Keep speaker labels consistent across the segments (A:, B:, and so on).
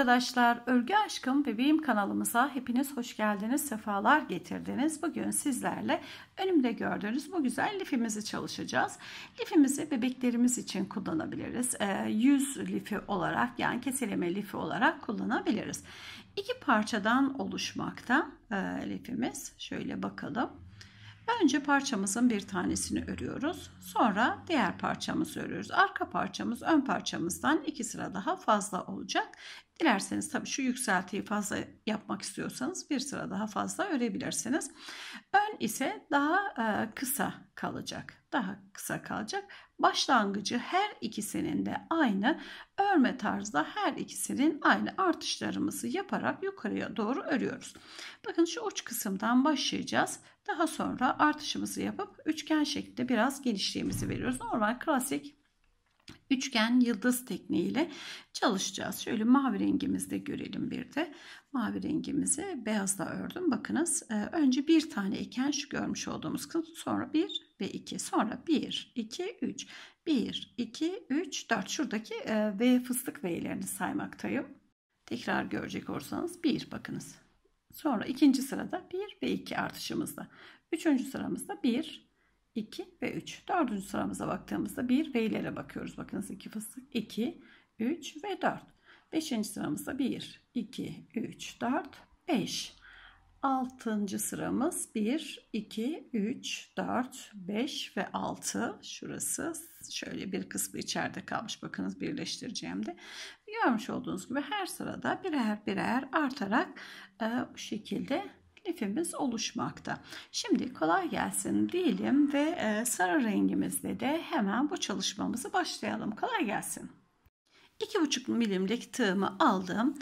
A: arkadaşlar, Örgü Aşkım Bebeğim kanalımıza hepiniz hoş geldiniz, sefalar getirdiniz. Bugün sizlerle önümde gördüğünüz bu güzel lifimizi çalışacağız. Lifimizi bebeklerimiz için kullanabiliriz. Ee, yüz lifi olarak yani kesileme lifi olarak kullanabiliriz. İki parçadan oluşmakta e, lifimiz. Şöyle bakalım. Önce parçamızın bir tanesini örüyoruz. Sonra diğer parçamızı örüyoruz. Arka parçamız ön parçamızdan iki sıra daha fazla olacak. Dilerseniz tabi şu yükseltiyi fazla yapmak istiyorsanız bir sıra daha fazla örebilirsiniz. Ön ise daha e, kısa kalacak. Daha kısa kalacak başlangıcı her ikisinin de aynı. Örme tarzda her ikisinin aynı artışlarımızı yaparak yukarıya doğru örüyoruz. Bakın şu uç kısımdan başlayacağız. Daha sonra artışımızı yapıp üçgen şeklinde biraz genişliğimizi veriyoruz. Normal klasik üçgen yıldız tekniğiyle çalışacağız. Şöyle mavi rengimizde görelim bir de. Mavi rengimizi beyazla ördüm. Bakınız e, önce bir tane iken şu görmüş olduğumuz kısım sonra bir ve 2 sonra 1 2 3 1 2 3 4 şuradaki e, V fıstık V'lerini saymaktayım. Tekrar görecek olursanız 1 bakınız. Sonra ikinci sırada 1 ve 2 artışımızda. Üçüncü sıramızda 1, 2 ve 3. Dördüncü sıramıza baktığımızda 1 V'lere bakıyoruz. Bakınız 2 fıstık 2, 3 ve 4. Beşinci sıramızda 1, 2, 3, 4, 5. Altıncı sıramız 1, 2, 3, 4, 5 ve 6. Şurası şöyle bir kısmı içeride kalmış. Bakınız birleştireceğimde. Görmüş olduğunuz gibi her sırada birer birer artarak e, bu şekilde lifimiz oluşmakta. Şimdi kolay gelsin diyelim ve e, sarı rengimizle de hemen bu çalışmamızı başlayalım. Kolay gelsin. 2,5 milimlik tığımı aldım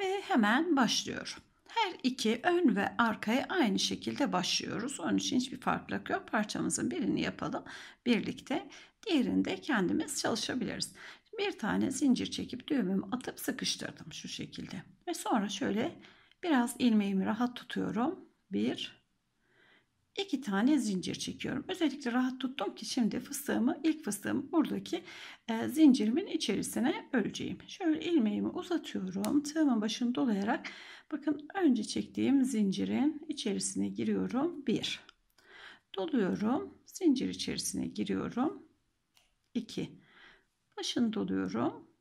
A: ve hemen başlıyorum. Her iki ön ve arkaya aynı şekilde başlıyoruz. Onun için hiçbir farklılık yok. Parçamızın birini yapalım birlikte. Diğerinde kendimiz çalışabiliriz. Bir tane zincir çekip düğümümü atıp sıkıştırdım şu şekilde. Ve sonra şöyle biraz ilmeğimi rahat tutuyorum. Bir, iki tane zincir çekiyorum. Özellikle rahat tuttum ki şimdi fıstığımı ilk fıstığımı buradaki e, zincirimin içerisine öreceğim. Şöyle ilmeğimi uzatıyorum. Tığımın başını dolayarak bakın önce çektiğim zincirin içerisine giriyorum. 1 doluyorum. Zincir içerisine giriyorum. 2 başını doluyorum.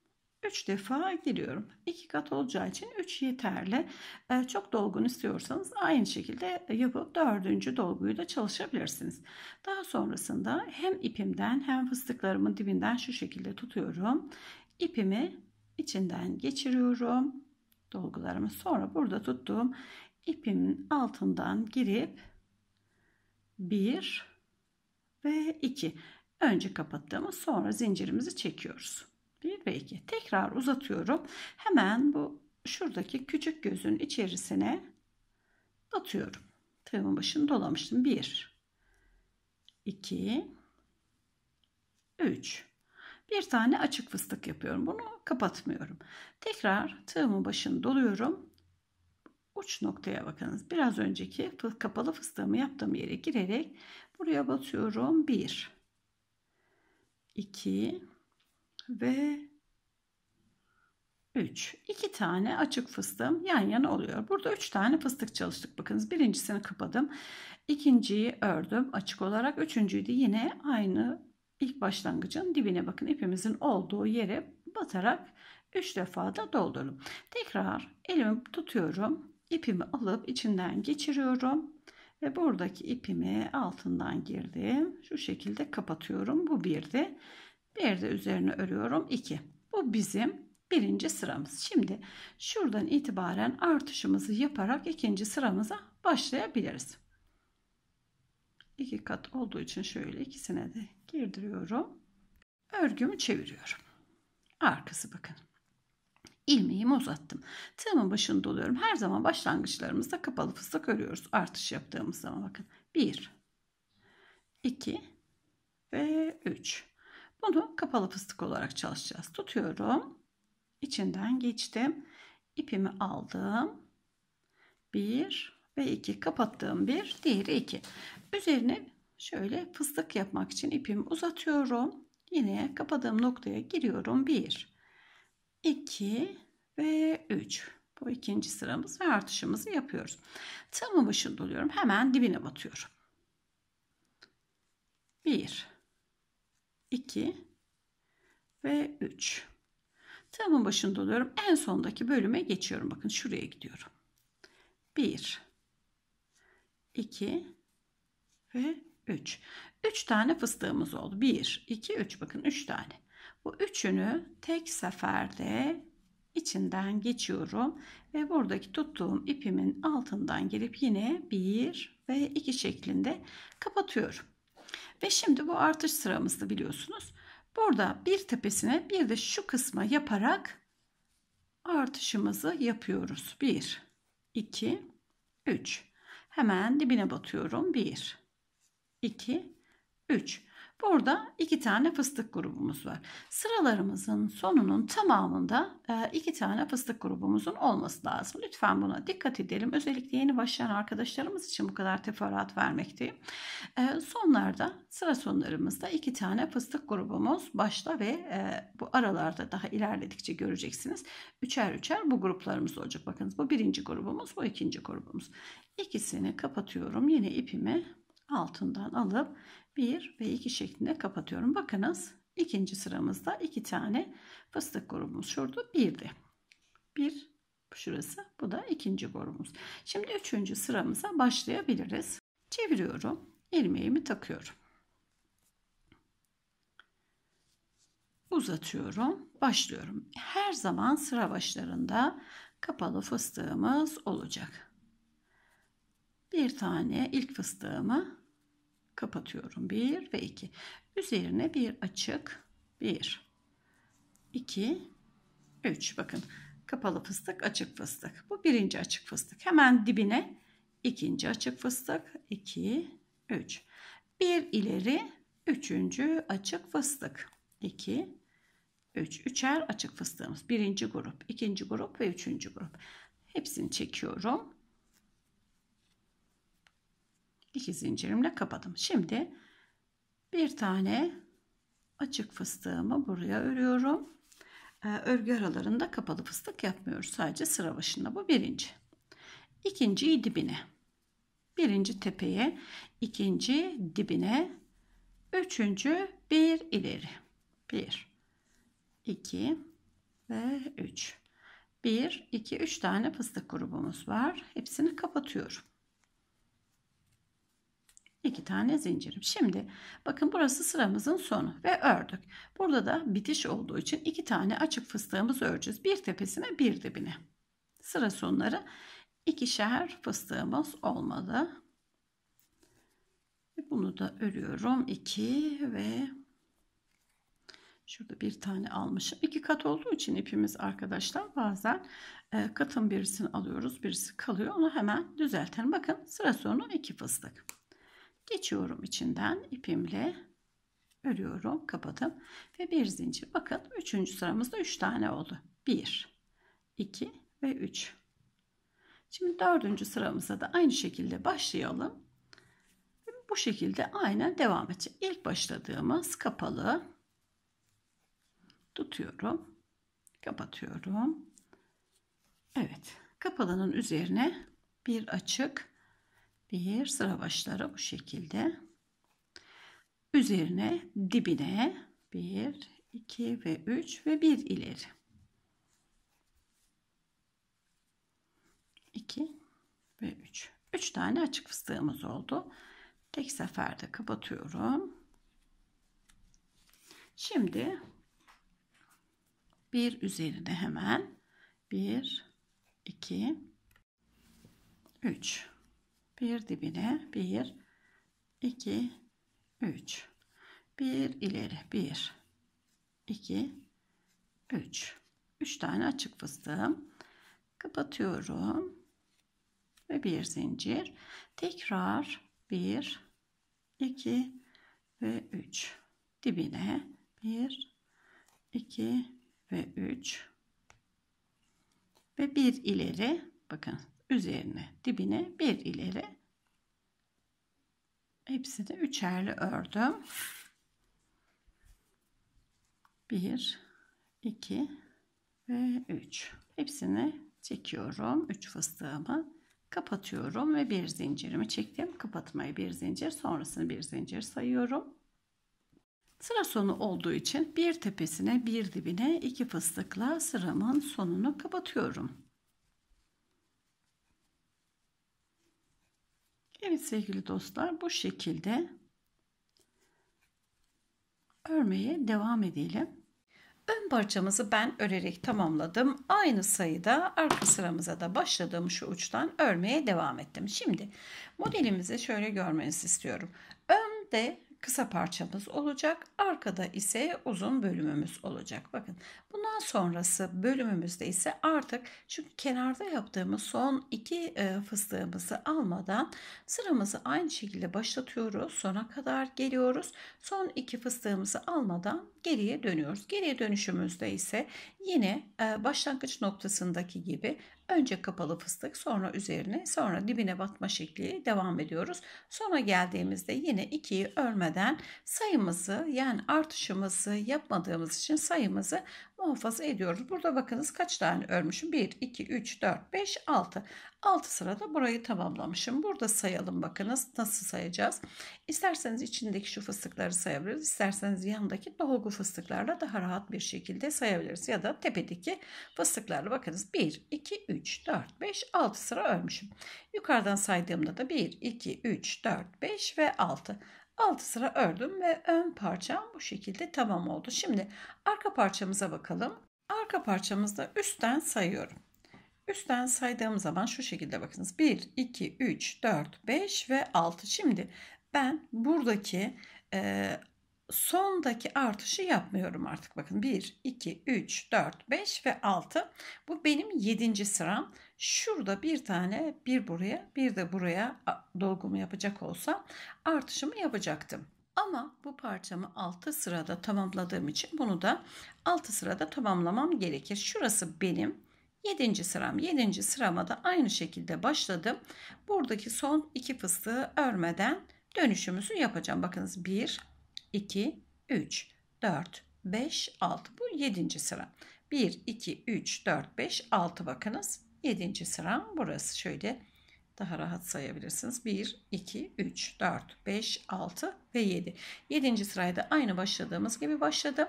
A: 3 defa giriyorum. 2 kat olacağı için 3 yeterli. Ee, çok dolgun istiyorsanız aynı şekilde yapıp 4. dolguyu da çalışabilirsiniz. Daha sonrasında hem ipimden hem fıstıklarımın dibinden şu şekilde tutuyorum. İpimi içinden geçiriyorum. Dolgularımı sonra burada tuttuğum ipimin altından girip 1 ve 2 önce kapattığımız sonra zincirimizi çekiyoruz. 1 ve 2. Tekrar uzatıyorum. Hemen bu şuradaki küçük gözün içerisine batıyorum. Tığımın başını dolamıştım. 1 2 3 Bir tane açık fıstık yapıyorum. Bunu kapatmıyorum. Tekrar tığımın başını doluyorum. Uç noktaya bakınız. Biraz önceki kapalı fıstığımı yaptığım yere girerek buraya batıyorum. 1 2 ve 3. 2 tane açık fıstığım yan yana oluyor. Burada 3 tane fıstık çalıştık. Bakınız birincisini kapadım. ikinciyi ördüm açık olarak. Üçüncüyü de yine aynı ilk başlangıcın dibine bakın. ipimizin olduğu yere batarak 3 defa da doldurdum. Tekrar elimi tutuyorum. ipimi alıp içinden geçiriyorum. Ve buradaki ipimi altından girdim. Şu şekilde kapatıyorum. Bu bir de bir üzerine örüyorum 2. Bu bizim birinci sıramız. Şimdi şuradan itibaren artışımızı yaparak ikinci sıramıza başlayabiliriz. İki kat olduğu için şöyle ikisine de girdiriyorum. Örgümü çeviriyorum. Arkası bakın. Ilmeğimi uzattım. Tığımın başını doluyorum. Her zaman başlangıçlarımızda kapalı fıstık örüyoruz. Artış yaptığımız zaman bakın. 1 2 ve 3 bunu kapalı fıstık olarak çalışacağız. Tutuyorum. İçinden geçtim. İpimi aldım. 1 ve 2 kapattığım bir diğeri 2. Üzerine şöyle fıstık yapmak için ipimi uzatıyorum. Yine kapadığım noktaya giriyorum. 1 2 ve 3. Bu ikinci sıramız ve artışımızı yapıyoruz. Tamı başında doluyorum, Hemen dibine batıyorum. 1 2 ve 3. Tığımın başında oluyorum. En sondaki bölüme geçiyorum. Bakın şuraya gidiyorum. 1 2 ve 3. 3 tane fıstığımız oldu. 1 2 3 bakın 3 tane. Bu üçünü tek seferde içinden geçiyorum ve buradaki tuttuğum ipimin altından gelip yine 1 ve 2 şeklinde kapatıyorum. Ve şimdi bu artış sıramızda biliyorsunuz. Burada bir tepesine bir de şu kısma yaparak artışımızı yapıyoruz. 1, 2, 3. Hemen dibine batıyorum. 1, 2, 3. Burada iki tane fıstık grubumuz var. Sıralarımızın sonunun tamamında e, iki tane fıstık grubumuzun olması lazım. Lütfen buna dikkat edelim. Özellikle yeni başlayan arkadaşlarımız için bu kadar teferruat vermekteyim. E, sonlarda sıra sonlarımızda iki tane fıstık grubumuz başla ve e, bu aralarda daha ilerledikçe göreceksiniz. Üçer üçer bu gruplarımız olacak. Bakınız bu birinci grubumuz bu ikinci grubumuz. İkisini kapatıyorum. Yine ipimi altından alıp 1 ve 2 şeklinde kapatıyorum. Bakınız ikinci sıramızda 2 tane fıstık grubumuz şurada 1'di. 1 şurası bu da ikinci grubumuz. Şimdi üçüncü sıramıza başlayabiliriz. Çeviriyorum. ilmeğimi takıyorum. uzatıyorum, başlıyorum. Her zaman sıra başlarında kapalı fıstığımız olacak. Bir tane ilk fıstığımı kapatıyorum. 1 ve 2. Üzerine bir açık. 1 2 3 bakın. Kapalı fıstık, açık fıstık. Bu birinci açık fıstık. Hemen dibine ikinci açık fıstık. 2 3 bir ileri üçüncü açık fıstık. 2 3 üçer açık fıstığımız. Birinci grup, ikinci grup ve üçüncü grup. Hepsini çekiyorum iki zincirimle kapadım. Şimdi bir tane açık fıstığımı buraya örüyorum. Ee, örgü aralarında kapalı fıstık yapmıyoruz. Sadece sıra başında bu birinci. İkinci dibine. Birinci tepeye, ikinci dibine, üçüncü bir ileri. Bir, iki ve üç. Bir, iki, üç tane fıstık grubumuz var. Hepsini kapatıyorum iki tane zincirim. Şimdi bakın burası sıramızın sonu ve ördük. Burada da bitiş olduğu için iki tane açık fıstığımız öreceğiz. Bir tepesine bir dibine. Sıra sonları ikişer fıstığımız olmalı. E, bunu da örüyorum. 2 ve şurada bir tane almışım. İki kat olduğu için ipimiz arkadaşlar bazen e, katın birisini alıyoruz. Birisi kalıyor. Onu hemen düzeltelim. Bakın sıra sonu iki fıstık geçiyorum içinden ipimle örüyorum kapatıp ve bir zincir bakın üçüncü sıramızda üç tane oldu Bir, iki ve üç. şimdi dördüncü sıramıza da aynı şekilde başlayalım bu şekilde aynen devam edeceğiz ilk başladığımız kapalı tutuyorum kapatıyorum Evet kapalının üzerine bir açık bir sıra başları bu şekilde. Üzerine dibine 1, 2 ve 3 ve 1 ileri. 2 ve 3. 3 tane açık fıstığımız oldu. Tek seferde kapatıyorum. Şimdi bir üzerine hemen 1 2 3 bir dibine bir iki üç bir ileri bir iki üç üç tane açık fıstığım kapatıyorum ve bir zincir tekrar bir iki ve üç dibine bir iki ve üç ve bir ileri bakın üzerine dibine bir ileri hepsini üçerli ördüm. 1 2 ve 3. Hepsini çekiyorum. 3 fıstığımı kapatıyorum ve bir zincirimi çektim. Kapatmayı bir zincir, sonrasını bir zincir sayıyorum. Sıra sonu olduğu için bir tepesine, bir dibine iki fıstıkla sıramın sonunu kapatıyorum. Evet sevgili dostlar bu şekilde örmeye devam edelim. Ön parçamızı ben örerek tamamladım. Aynı sayıda arka sıramıza da başladığım şu uçtan örmeye devam ettim. Şimdi modelimizi şöyle görmenizi istiyorum. Önde kısa parçamız olacak. Arkada ise uzun bölümümüz olacak. Bakın bundan sonrası bölümümüzde ise artık çünkü kenarda yaptığımız son iki e, fıstığımızı almadan sıramızı aynı şekilde başlatıyoruz. Sona kadar geliyoruz. Son iki fıstığımızı almadan geriye dönüyoruz. Geriye dönüşümüzde ise yine e, başlangıç noktasındaki gibi önce kapalı fıstık sonra üzerine sonra dibine batma şekli devam ediyoruz. Sona geldiğimizde yine 2'yi örmeden sayımızı yani artışımızı yapmadığımız için sayımızı muhafaza ediyoruz. Burada bakınız kaç tane örmüşüm? 1, 2, 3, 4, 5, 6. 6 sırada burayı tamamlamışım. Burada sayalım bakınız nasıl sayacağız. İsterseniz içindeki şu fıstıkları sayabiliriz. İsterseniz yandaki dolgu fıstıklarla daha rahat bir şekilde sayabiliriz. Ya da tepedeki fıstıklarla bakınız 1, 2, 3, 4, 5, 6 sıra örmüşüm. Yukarıdan saydığımda da 1, 2, 3, 4, 5 ve 6. 6 sıra ördüm ve ön parçam bu şekilde tamam oldu. Şimdi arka parçamıza bakalım. Arka parçamızda üstten sayıyorum. Üstten saydığım zaman şu şekilde bakınız. 1, 2, 3, 4, 5 ve 6. Şimdi ben buradaki e, sondaki artışı yapmıyorum artık. Bakın 1, 2, 3, 4, 5 ve 6. Bu benim 7. sıram. Şurada bir tane bir buraya bir de buraya dolgumu yapacak olsam artışımı yapacaktım. Ama bu parçamı 6 sırada tamamladığım için bunu da 6 sırada tamamlamam gerekir. Şurası benim 7. sıram. 7. sırama da aynı şekilde başladım. Buradaki son 2 fıstığı örmeden dönüşümüzü yapacağım. Bakınız 1, 2, 3, 4, 5, 6. Bu 7. sıra. 1, 2, 3, 4, 5, 6 bakınız. 7. sıram burası. Şöyle daha rahat sayabilirsiniz. 1, 2, 3, 4, 5, 6 ve 7. 7. sıraya da aynı başladığımız gibi başladım.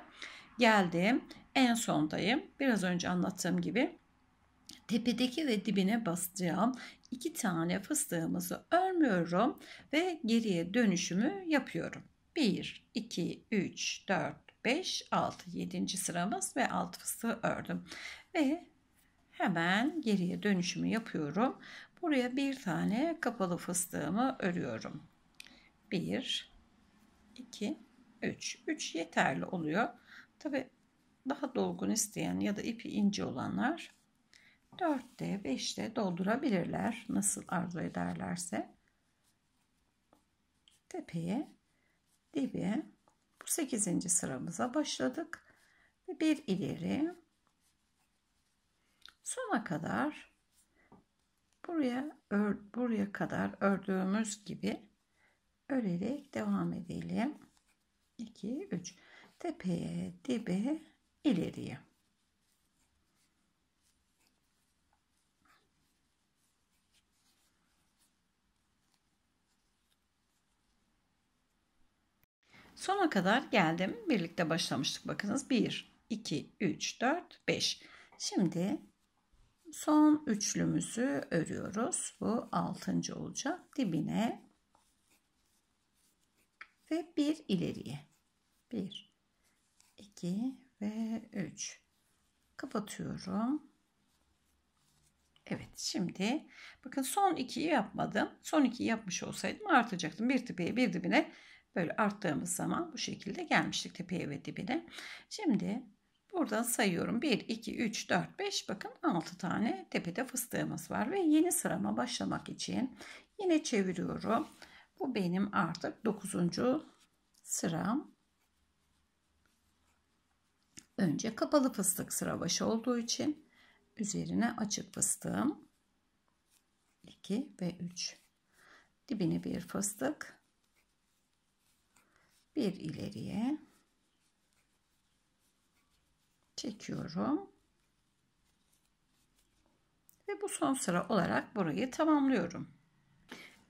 A: Geldim. En sondayım. Biraz önce anlattığım gibi tepedeki ve dibine basacağım iki tane fıstığımızı örmüyorum ve geriye dönüşümü yapıyorum. 1, 2, 3, 4, 5, 6, 7. sıramız ve alt fıstığı ördüm. Ve hemen geriye dönüşümü yapıyorum. Buraya bir tane kapalı fıstığımı örüyorum. 1 2 3 3 yeterli oluyor. Tabi daha dolgun isteyen ya da ipi ince olanlar 4'te 5'te doldurabilirler. Nasıl arzu ederlerse. Tepeye dibe bu 8. sıramıza başladık. Bir ileri sona kadar buraya ör, buraya kadar ördüğümüz gibi örerek devam edelim. 2 3 tepeye, dibe, ileriye. Sona kadar geldim. Birlikte başlamıştık. Bakınız 1, 2, 3, 4, 5. Şimdi Son üçlümüzü örüyoruz. Bu altıncı olacak. Dibine ve bir ileriye. Bir, iki ve üç. Kapatıyorum. Evet şimdi bakın son ikiyi yapmadım. Son ikiyi yapmış olsaydım artacaktım. Bir tepeye bir dibine böyle arttığımız zaman bu şekilde gelmiştik tepeye ve dibine. Şimdi Burada sayıyorum. 1, 2, 3, 4, 5. Bakın 6 tane tepede fıstığımız var. Ve yeni sırama başlamak için yine çeviriyorum. Bu benim artık 9. sıram. Önce kapalı fıstık sıra başı olduğu için üzerine açık fıstığım 2 ve 3 dibine bir fıstık bir ileriye çekiyorum. Ve bu son sıra olarak burayı tamamlıyorum.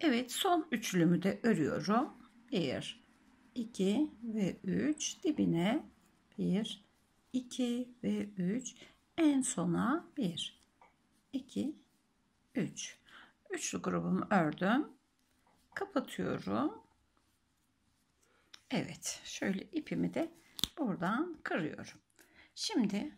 A: Evet son üçlümü de örüyorum. 1, 2 ve 3 dibine 1, 2 ve 3 en sona 1, 2, 3. Üçlü grubumu ördüm. Kapatıyorum. Evet şöyle ipimi de buradan kırıyorum. Şimdi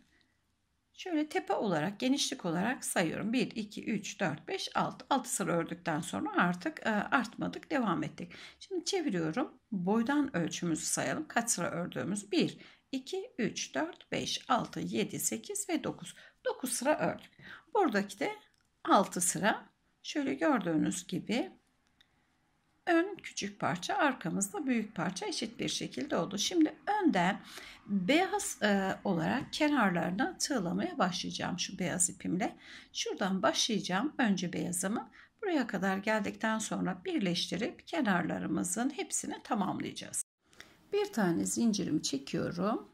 A: şöyle tepe olarak genişlik olarak sayıyorum. 1, 2, 3, 4, 5, 6. 6 sıra ördükten sonra artık e, artmadık devam ettik. Şimdi çeviriyorum. Boydan ölçümüzü sayalım. Kaç sıra ördüğümüz? 1, 2, 3, 4, 5, 6, 7, 8 ve 9. 9 sıra ördük. Buradaki de 6 sıra. Şöyle gördüğünüz gibi ön küçük parça arkamızda büyük parça eşit bir şekilde oldu. Şimdi önden beyaz e, olarak kenarlarına tığlamaya başlayacağım şu beyaz ipimle. Şuradan başlayacağım önce beyazımı. Buraya kadar geldikten sonra birleştirip kenarlarımızın hepsini tamamlayacağız. Bir tane zincirimi çekiyorum.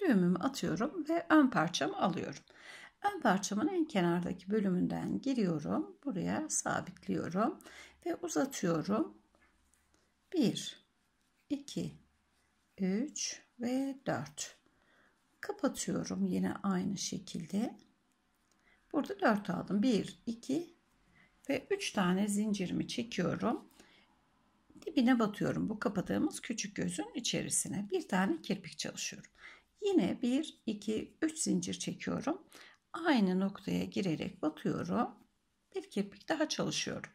A: Düğümümü atıyorum ve ön parçamı alıyorum. Ön parçamın en kenardaki bölümünden giriyorum. Buraya sabitliyorum ve uzatıyorum. 1, 2, 3 ve 4. Kapatıyorum yine aynı şekilde. Burada 4 aldım. 1, 2 ve 3 tane zincirimi çekiyorum. Dibine batıyorum bu kapadığımız küçük gözün içerisine. Bir tane kirpik çalışıyorum. Yine 1, 2, 3 zincir çekiyorum. Aynı noktaya girerek batıyorum. Bir kirpik daha çalışıyorum.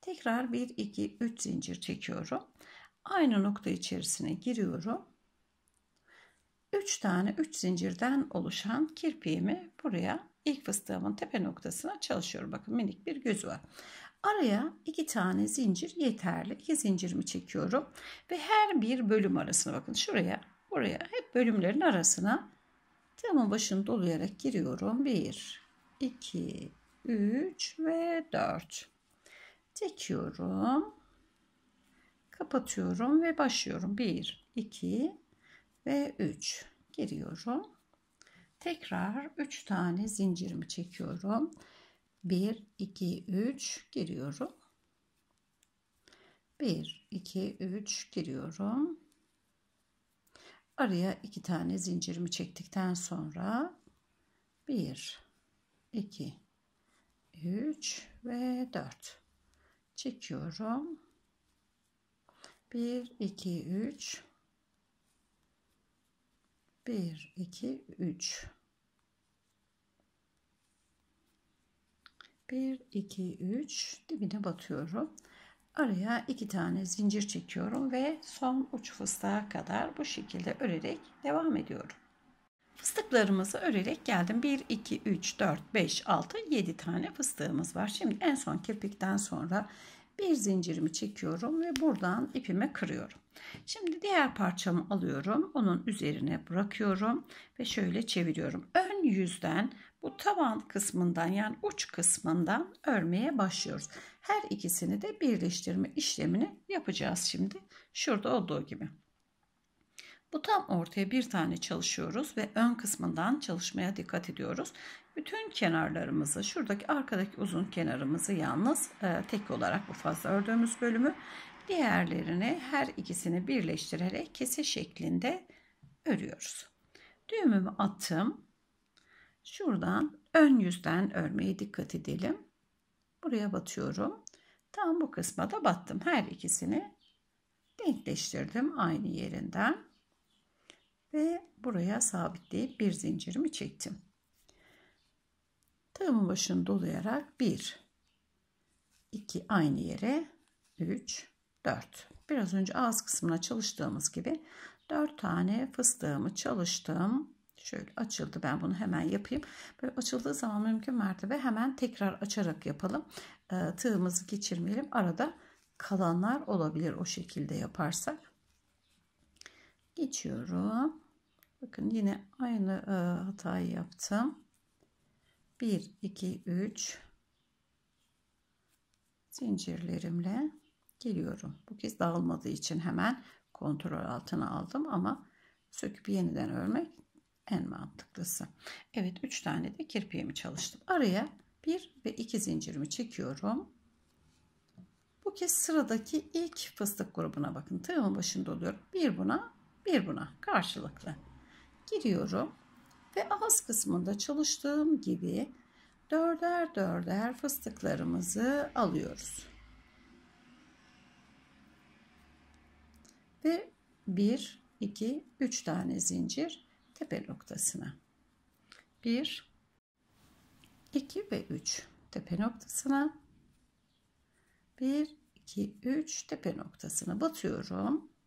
A: Tekrar 1, 2, 3 zincir çekiyorum. Aynı nokta içerisine giriyorum. 3 tane 3 zincirden oluşan kirpiğimi buraya ilk fıstığımın tepe noktasına çalışıyorum. Bakın minik bir göz var. Araya iki tane zincir yeterli. İki zincirimi çekiyorum. Ve her bir bölüm arasına bakın şuraya buraya hep bölümlerin arasına tığımın başını dolayarak giriyorum. 1, 2, 3 ve 4 çekiyorum. Kapatıyorum ve başlıyorum. 1, 2 ve 3 giriyorum. Tekrar 3 tane zincirimi çekiyorum. 1, 2, 3 giriyorum. 1, 2, 3 giriyorum. Araya 2 tane zincirimi çektikten sonra 1, 2, 3 ve 4 çekiyorum. 1 2 3 1 2 3 1 2 3 dibine batıyorum. Araya iki tane zincir çekiyorum ve son uç fıstığa kadar bu şekilde örerek devam ediyorum. Fıstıklarımızı örerek geldim. 1, 2, 3, 4, 5, 6, 7 tane fıstığımız var. Şimdi en son kirpikten sonra bir zincirimi çekiyorum ve buradan ipimi kırıyorum. Şimdi diğer parçamı alıyorum. Onun üzerine bırakıyorum ve şöyle çeviriyorum. Ön yüzden bu taban kısmından yani uç kısmından örmeye başlıyoruz. Her ikisini de birleştirme işlemini yapacağız şimdi. Şurada olduğu gibi. Bu tam ortaya bir tane çalışıyoruz ve ön kısmından çalışmaya dikkat ediyoruz. Bütün kenarlarımızı şuradaki arkadaki uzun kenarımızı yalnız e, tek olarak bu fazla ördüğümüz bölümü diğerlerini her ikisini birleştirerek kese şeklinde örüyoruz. Düğümümü attım. Şuradan ön yüzden örmeye dikkat edelim. Buraya batıyorum. Tam bu kısma da battım. Her ikisini denkleştirdim aynı yerinden. Ve buraya sabitleyip bir zincirimi çektim. Tığımın başını dolayarak 1, 2 aynı yere 3, 4. Biraz önce ağız kısmına çalıştığımız gibi 4 tane fıstığımı çalıştım. Şöyle açıldı. Ben bunu hemen yapayım. Böyle açıldığı zaman mümkün mertebe hemen tekrar açarak yapalım. Ee, tığımızı geçirmeyelim. Arada kalanlar olabilir o şekilde yaparsak geçiyorum. Bakın yine aynı e, hatayı yaptım. 1 2 3 zincirlerimle geliyorum. Bu kez dağılmadığı için hemen kontrol altına aldım ama söküp yeniden örmek en mantıklısı. Evet 3 tane de kirpiğimi çalıştım. Araya 1 ve 2 zincirimi çekiyorum. Bu kez sıradaki ilk fıstık grubuna bakın. Tığımın başında oluyorum. Bir buna bir buna karşılıklı. Giriyorum ve ağız kısmında çalıştığım gibi dörder dörder fıstıklarımızı alıyoruz. Ve 1, 2, 3 tane zincir tepe noktasına. 1, 2 ve 3 tepe noktasına. 1, 2, 3 tepe noktasına batıyorum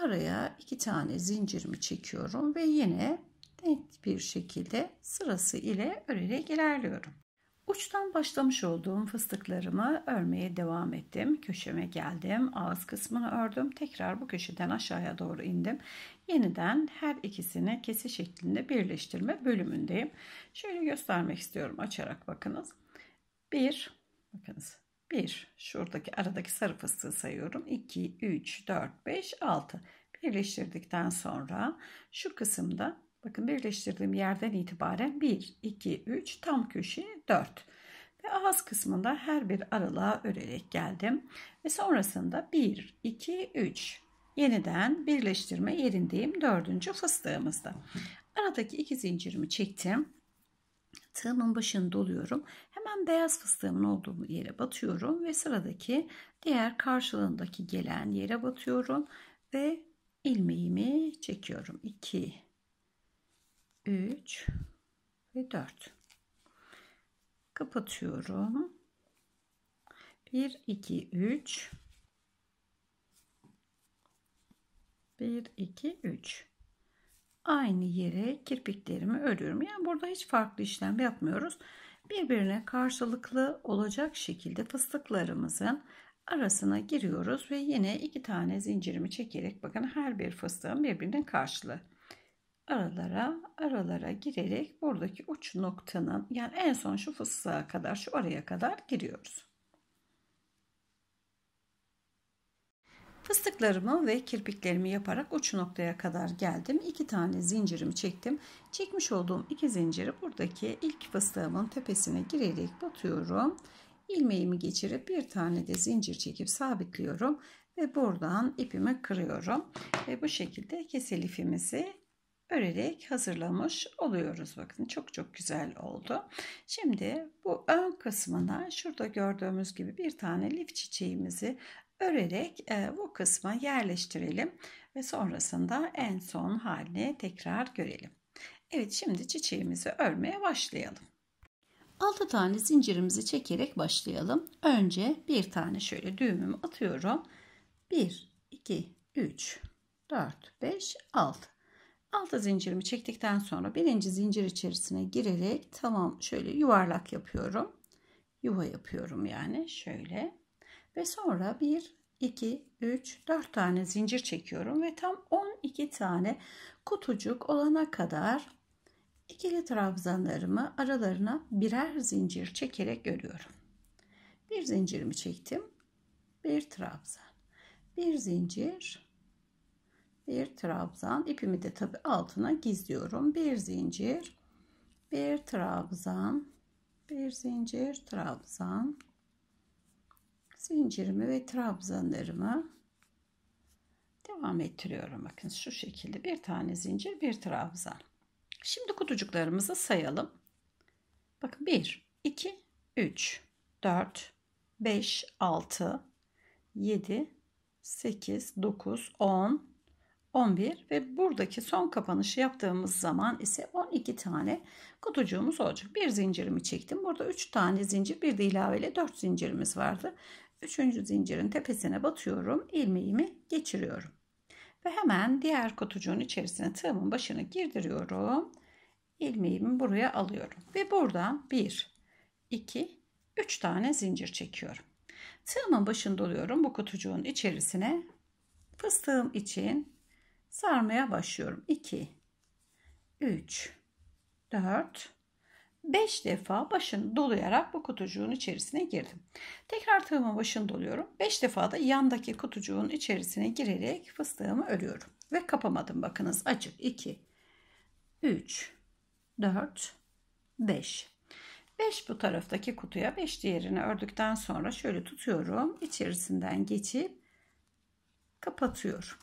A: araya iki tane zincirimi çekiyorum ve yine net bir şekilde sırası ile örerek ilerliyorum. Uçtan başlamış olduğum fıstıklarımı örmeye devam ettim. Köşeme geldim. Ağız kısmını ördüm. Tekrar bu köşeden aşağıya doğru indim. Yeniden her ikisini kesi şeklinde birleştirme bölümündeyim. Şöyle göstermek istiyorum açarak bakınız. 1 bakınız 1. Şuradaki aradaki sarı fıstığı sayıyorum. 2, 3, 4, 5, 6. Birleştirdikten sonra şu kısımda bakın birleştirdiğim yerden itibaren 1, 2, 3 tam köşe 4 ve ağız kısmında her bir aralığa örerek geldim. Ve sonrasında 1, 2, 3 yeniden birleştirme yerindeyim dördüncü fıstığımızda. Aradaki iki zincirimi çektim tığımın başını doluyorum. Hemen beyaz fıstığımın olduğu yere batıyorum ve sıradaki diğer karşılığındaki gelen yere batıyorum ve ilmeğimi çekiyorum. 2 3 ve 4 kapatıyorum. 1 2 3 1 2 3 aynı yere kirpiklerimi örüyorum. Yani burada hiç farklı işlem yapmıyoruz. Birbirine karşılıklı olacak şekilde fıstıklarımızın arasına giriyoruz ve yine iki tane zincirimi çekerek bakın her bir fıstığın birbirine karşılığı aralara aralara girerek buradaki uç noktanın yani en son şu fıstığa kadar şu oraya kadar giriyoruz. Fıstıklarımı ve kirpiklerimi yaparak uç noktaya kadar geldim. İki tane zincirimi çektim. Çekmiş olduğum iki zinciri buradaki ilk fıstığımın tepesine girerek batıyorum. İlmeğimi geçirip bir tane de zincir çekip sabitliyorum ve buradan ipimi kırıyorum. Ve bu şekilde kesel ifimizi örerek hazırlamış oluyoruz. Bakın çok çok güzel oldu. Şimdi bu ön kısmına şurada gördüğümüz gibi bir tane lif çiçeğimizi örerek e, bu kısma yerleştirelim ve sonrasında en son halini tekrar görelim. Evet şimdi çiçeğimizi örmeye başlayalım. 6 tane zincirimizi çekerek başlayalım. Önce bir tane şöyle düğümümü atıyorum. 1, 2, 3, 4, 5, 6. 6 zincirimi çektikten sonra birinci zincir içerisine girerek tamam şöyle yuvarlak yapıyorum. Yuva yapıyorum yani şöyle ve sonra 1, 2, 3, 4 tane zincir çekiyorum ve tam 12 tane kutucuk olana kadar ikili trabzanlarımı aralarına birer zincir çekerek örüyorum. Bir zincirimi çektim. Bir trabzan. Bir zincir. Bir trabzan. İpimi de tabi altına gizliyorum. Bir zincir. Bir trabzan. Bir zincir. Trabzan zincirimi ve trabzanlarımı devam ettiriyorum. Bakın şu şekilde bir tane zincir bir trabzan. Şimdi kutucuklarımızı sayalım. Bakın 1, 2, 3, 4, 5, 6, 7, 8, 9, 10, 11 ve buradaki son kapanışı yaptığımız zaman ise 12 tane kutucuğumuz olacak. Bir zincirimi çektim. Burada 3 tane zincir bir de ilaveyle 4 zincirimiz vardı. Üçüncü zincirin tepesine batıyorum. ilmeğimi geçiriyorum. Ve hemen diğer kutucuğun içerisine tığımın başını girdiriyorum. ilmeğimi buraya alıyorum. Ve buradan 1, 2, 3 tane zincir çekiyorum. Tığımın başını doluyorum bu kutucuğun içerisine. Fıstığım için sarmaya başlıyorum. 2, 3, 4, 5 defa başını dolayarak bu kutucuğun içerisine girdim. Tekrar tığımın başını doluyorum. 5 defa da yandaki kutucuğun içerisine girerek fıstığımı örüyorum. Ve kapamadım bakınız açık 2, 3, 4, 5. 5 bu taraftaki kutuya 5 diğerini ördükten sonra şöyle tutuyorum. içerisinden geçip kapatıyorum.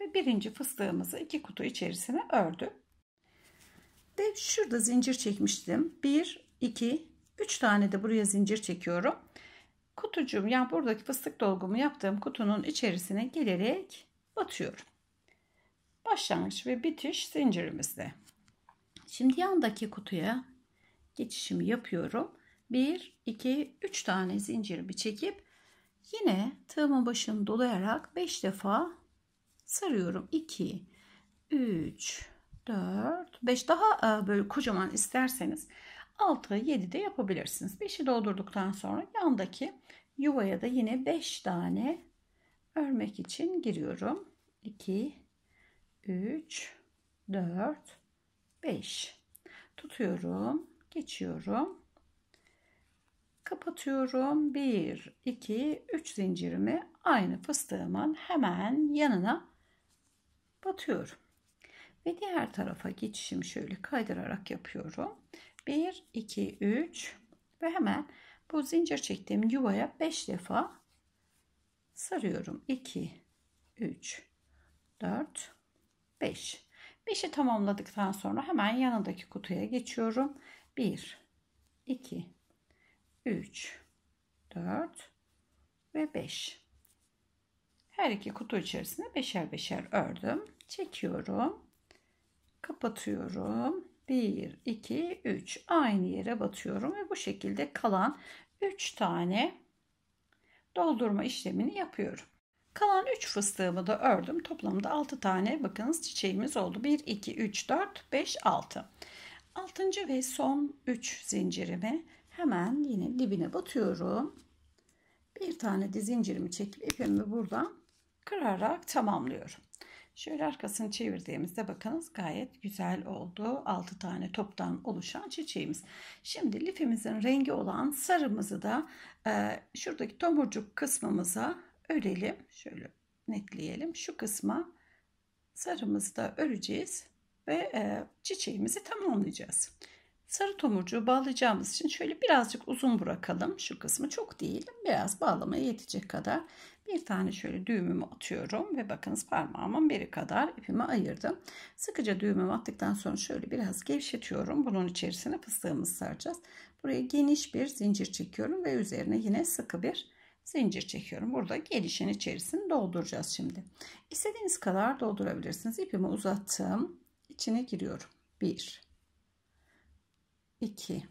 A: Ve birinci fıstığımızı iki kutu içerisine ördüm de şurada zincir çekmiştim. 1, 2, 3 tane de buraya zincir çekiyorum. Kutucuğum yani buradaki fıstık dolgumu yaptığım kutunun içerisine gelerek batıyorum. Başlangıç ve bitiş zincirimizde. Şimdi yandaki kutuya geçişimi yapıyorum. 1, 2, 3 tane zincirimi çekip yine tığımın başını dolayarak 5 defa sarıyorum. 2, 3, 4, 5 daha e, böyle kocaman isterseniz 6, 7 de yapabilirsiniz. 5'i doldurduktan sonra yandaki yuvaya da yine 5 tane örmek için giriyorum. 2, 3, 4, 5. Tutuyorum, geçiyorum. Kapatıyorum. 1, 2, 3 zincirimi aynı fıstığımın hemen yanına batıyorum. Ve diğer tarafa geçişimi şöyle kaydırarak yapıyorum. 1, 2, 3 ve hemen bu zincir çektiğim yuvaya 5 defa sarıyorum. 2, 3, 4, 5. 5'i tamamladıktan sonra hemen yanındaki kutuya geçiyorum. 1, 2, 3, 4 ve 5. Her iki kutu içerisinde beşer beşer ördüm. Çekiyorum kapatıyorum. 1, 2, 3 aynı yere batıyorum ve bu şekilde kalan 3 tane doldurma işlemini yapıyorum. Kalan 3 fıstığımı da ördüm. Toplamda 6 tane bakınız çiçeğimiz oldu. 1, 2, 3, 4, 5, 6. 6. ve son 3 zincirimi hemen yine dibine batıyorum. Bir tane de zincirimi çekip ipimi buradan kırarak tamamlıyorum. Şöyle arkasını çevirdiğimizde bakınız gayet güzel oldu. 6 tane toptan oluşan çiçeğimiz. Şimdi lifimizin rengi olan sarımızı da e, şuradaki tomurcuk kısmımıza örelim. Şöyle netleyelim. Şu kısma sarımızı da öreceğiz ve e, çiçeğimizi tamamlayacağız. Sarı tomurcuğu bağlayacağımız için şöyle birazcık uzun bırakalım şu kısmı çok değil biraz bağlamaya yetecek kadar bir tane şöyle düğümümü atıyorum ve bakınız parmağımın biri kadar ipimi ayırdım. Sıkıca düğümümü attıktan sonra şöyle biraz gevşetiyorum. Bunun içerisine fıstığımızı saracağız. Buraya geniş bir zincir çekiyorum ve üzerine yine sıkı bir zincir çekiyorum. Burada gelişin içerisini dolduracağız şimdi. İstediğiniz kadar doldurabilirsiniz. İpimi uzattım. İçine giriyorum. 1 2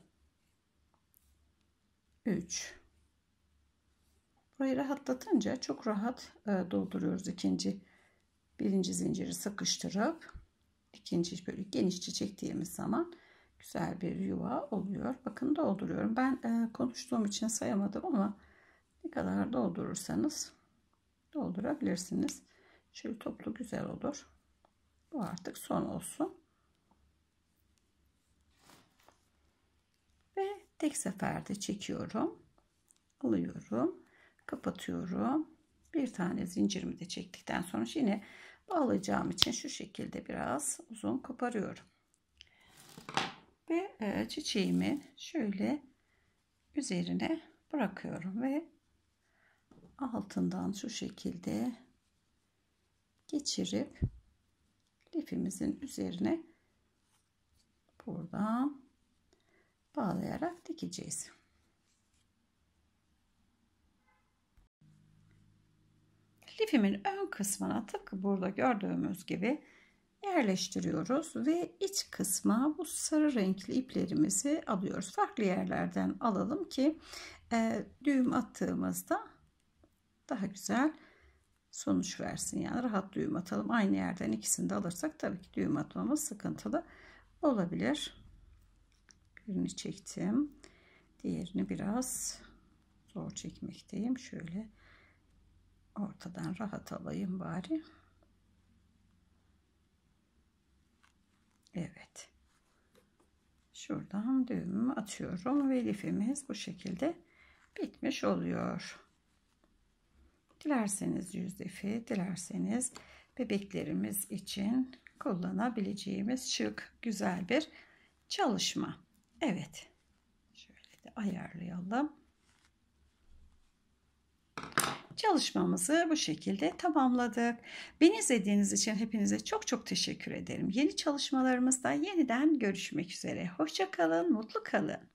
A: 3 Burayı rahatlatınca çok rahat e, dolduruyoruz ikinci birinci zinciri sıkıştırıp ikinci böyle genişçe çektiğimiz zaman güzel bir yuva oluyor. Bakın dolduruyorum. Ben e, konuştuğum için sayamadım ama ne kadar doldurursanız doldurabilirsiniz. Şöyle toplu güzel olur. Bu artık son olsun. Ve tek seferde çekiyorum. Alıyorum kapatıyorum. Bir tane zincirimi de çektikten sonra yine bağlayacağım için şu şekilde biraz uzun koparıyorum. Ve e, çiçeğimi şöyle üzerine bırakıyorum ve altından şu şekilde geçirip lifimizin üzerine buradan bağlayarak dikeceğiz. Lifimin ön kısmına tıpkı burada gördüğümüz gibi yerleştiriyoruz ve iç kısma bu sarı renkli iplerimizi alıyoruz. Farklı yerlerden alalım ki e, düğüm attığımızda daha güzel sonuç versin. Yani rahat düğüm atalım. Aynı yerden ikisini de alırsak tabii ki düğüm atmamız sıkıntılı olabilir. Birini çektim. Diğerini biraz zor çekmekteyim. Şöyle Ortadan rahat alayım bari. Evet. Şuradan düğümümü atıyorum ve lifimiz bu şekilde bitmiş oluyor. Dilerseniz yüz lifi, dilerseniz bebeklerimiz için kullanabileceğimiz şık, güzel bir çalışma. Evet. Şöyle de ayarlayalım çalışmamızı bu şekilde tamamladık. Beni izlediğiniz için hepinize çok çok teşekkür ederim. Yeni çalışmalarımızda yeniden görüşmek üzere. Hoşça kalın, mutlu kalın.